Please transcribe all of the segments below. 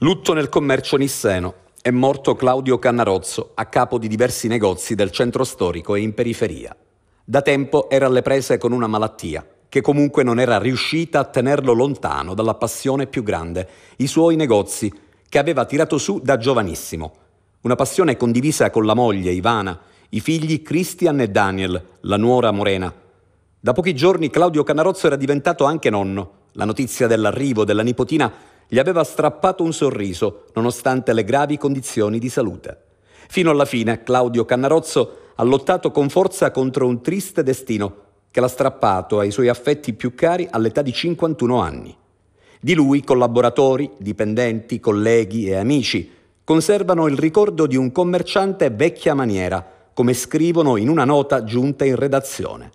Lutto nel commercio nisseno. È morto Claudio Cannarozzo, a capo di diversi negozi del centro storico e in periferia. Da tempo era alle prese con una malattia che comunque non era riuscita a tenerlo lontano dalla passione più grande, i suoi negozi, che aveva tirato su da giovanissimo. Una passione condivisa con la moglie Ivana, i figli Christian e Daniel, la nuora Morena. Da pochi giorni Claudio Cannarozzo era diventato anche nonno. La notizia dell'arrivo della nipotina gli aveva strappato un sorriso nonostante le gravi condizioni di salute. Fino alla fine Claudio Cannarozzo ha lottato con forza contro un triste destino che l'ha strappato ai suoi affetti più cari all'età di 51 anni. Di lui collaboratori, dipendenti, colleghi e amici conservano il ricordo di un commerciante vecchia maniera, come scrivono in una nota giunta in redazione,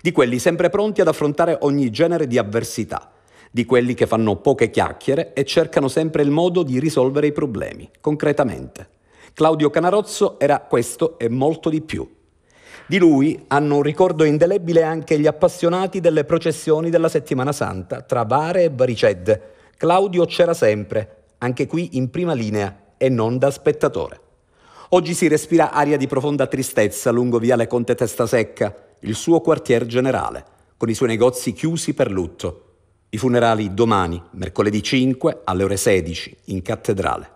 di quelli sempre pronti ad affrontare ogni genere di avversità di quelli che fanno poche chiacchiere e cercano sempre il modo di risolvere i problemi, concretamente. Claudio Canarozzo era questo e molto di più. Di lui hanno un ricordo indelebile anche gli appassionati delle processioni della Settimana Santa tra Vare e Bariced. Claudio c'era sempre, anche qui in prima linea e non da spettatore. Oggi si respira aria di profonda tristezza lungo viale Conte Testasecca, il suo quartier generale, con i suoi negozi chiusi per lutto. I funerali domani, mercoledì 5 alle ore 16, in cattedrale.